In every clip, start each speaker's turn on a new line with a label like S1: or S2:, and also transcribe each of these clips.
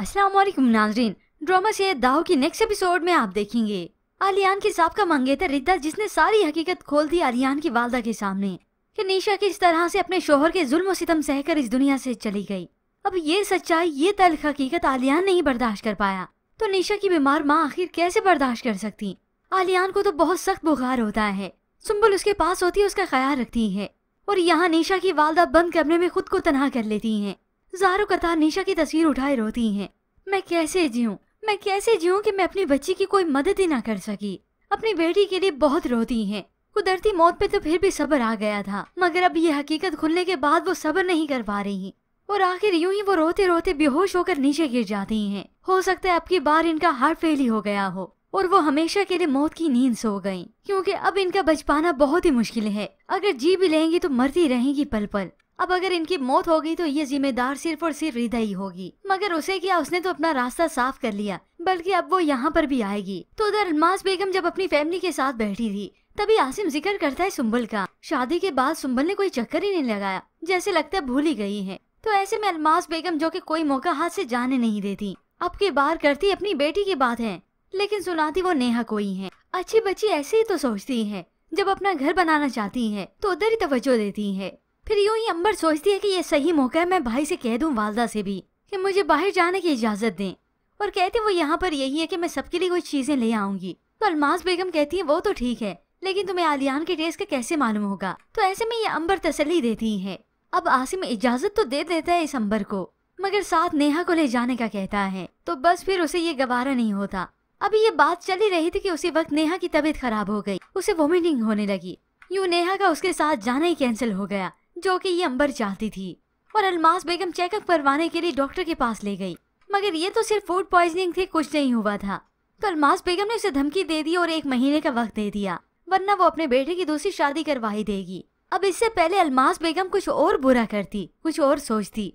S1: असलम नाजरीन ड्रामा से दाव की नेक्स्ट एपिसोड में आप देखेंगे आलियान के साहब का मंगेतर रिद्दा जिसने सारी हकीकत खोल दी आलियान की वालदा के सामने कि निशा किस तरह से अपने शोहर के जुल्म सितम सहकर इस दुनिया से चली गई अब ये सच्चाई ये तलख हकीकत आलियान नहीं बर्दाश्त कर पाया तो निशा की बीमार माँ आखिर कैसे बर्दाश्त कर सकती आलियान को तो बहुत सख्त बुखार होता है सुम्बुल उसके पास होती है उसका ख्याल रखती है और यहाँ निशा की वालदा बंद कमरे में खुद को तनहा कर लेती है जारो कतार निशा की तस्वीर उठाए रोती हैं मैं कैसे जीऊँ मैं कैसे जीऊँ कि मैं अपनी बच्ची की कोई मदद ही ना कर सकी अपनी बेटी के लिए बहुत रोती हैं कुदरती मौत पे तो फिर भी सबर आ गया था मगर अब ये हकीकत खुलने के बाद वो सबर नहीं कर पा रही और आखिर यूं ही वो रोते रोते बेहोश होकर नीचे गिर जाती हैं हो सकता है अब की बार इनका हार्ट फेल ही हो गया हो और वो हमेशा के लिए मौत की नींद सो गई क्योंकि अब इनका बच पाना बहुत ही मुश्किल है अगर जी भी लेंगी तो मरती रहेंगी पल पल अब अगर इनकी मौत होगी तो ये जिम्मेदार सिर्फ और सिर्फ हृदय ही होगी मगर उसे क्या उसने तो अपना रास्ता साफ कर लिया बल्कि अब वो यहाँ पर भी आएगी तो उधर अलमास बेगम जब अपनी फैमिली के साथ बैठी थी तभी आसिम जिक्र करता है सुम्बल का शादी के बाद सुम्बल ने कोई चक्कर ही नहीं लगाया जैसे लगता है भूल ही गई है तो ऐसे में अलमास बेगम जो की कोई मौका हाथ ऐसी जाने नहीं देती अब की बार करती अपनी बेटी की बात है लेकिन सुनाती वो नेहा कोई है अच्छी बच्ची ऐसे ही तो सोचती है जब अपना घर बनाना चाहती है तो उधर ही तवज्जो देती है फिर यूं ही अंबर सोचती है कि ये सही मौका है मैं भाई से कह दूं वालदा से भी कि मुझे बाहर जाने की इजाज़त दें और कहते वो यहाँ पर यही है कि मैं सबके लिए कुछ चीज़ें ले आऊँगी तो अलमास बेगम कहती है वो तो ठीक है लेकिन तुम्हें आलियान के टेस्ट का कैसे मालूम होगा तो ऐसे में ये अंबर तसली देती है अब आसिम इजाज़त तो दे देता है इस अंबर को मगर साथ नेहा को ले जाने का कहता है तो बस फिर उसे ये गवारा नहीं होता अभी ये बात चल ही रही थी कि उसी वक्त नेहा की तबीयत खराब हो गई उसे वोमिटिंग होने लगी यूँ नेहा का उसके साथ जाना ही कैंसिल हो गया जो कि ये अंबर चाहती थी और अलमास बेगम चेकअप करवाने के लिए डॉक्टर के पास ले गई मगर ये तो सिर्फ फूड पॉइजनिंग थी कुछ नहीं हुआ था तो अलमास बेगम ने उसे धमकी दे दी और एक महीने का वक्त दे दिया वरना वो अपने बेटे की दूसरी शादी करवा ही देगी अब इससे पहले अलमास बेगम कुछ और बुरा करती कुछ और सोचती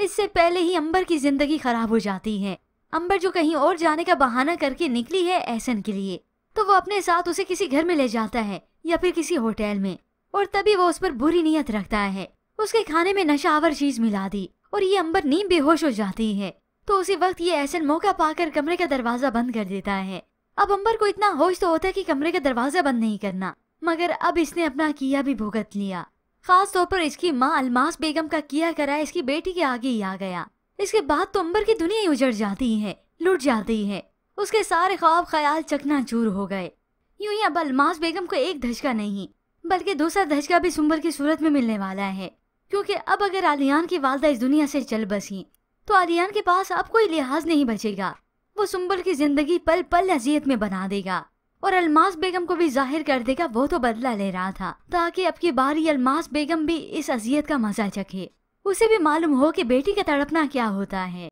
S1: इससे पहले ही अंबर की जिंदगी खराब हो जाती है अंबर जो कहीं और जाने का बहाना करके निकली है एहसन के लिए तो वो अपने साथ उसे किसी घर में ले जाता है या फिर किसी होटल में और तभी वो उस पर बुरी नीयत रखता है उसके खाने में नशावर चीज मिला दी और ये अंबर नीम बेहोश हो जाती है तो उसी वक्त ये ऐसा मौका पाकर कमरे का दरवाजा बंद कर देता है अब अंबर को इतना होश तो होता है कि कमरे का दरवाजा बंद नहीं करना मगर अब इसने अपना किया भी भुगत लिया खास तौर पर इसकी माँ अलमास बेगम का किया करा इसकी बेटी के आगे ही आ गया इसके बाद तो अंबर की दुनिया ही उजड़ जाती है लुट जाती है उसके सारे ख्वाब ख्याल चूर हो गए यूं ही अब अलमास बेगम को एक धचका नहीं बल्कि दूसरा दहजगा भी सुम्बर की सूरत में मिलने वाला है क्योंकि अब अगर आलियान की वालदा इस दुनिया से चल बसी तो आलियान के पास अब कोई लिहाज नहीं बचेगा वो सुंबर की जिंदगी पल पल अजियत में बना देगा और अलमास बेगम को भी जाहिर कर देगा वो तो बदला ले रहा था ताकि अब की बारी अलमास बेगम भी इस अजियत का मजा चखे उसे भी मालूम हो कि बेटी का तड़पना क्या होता है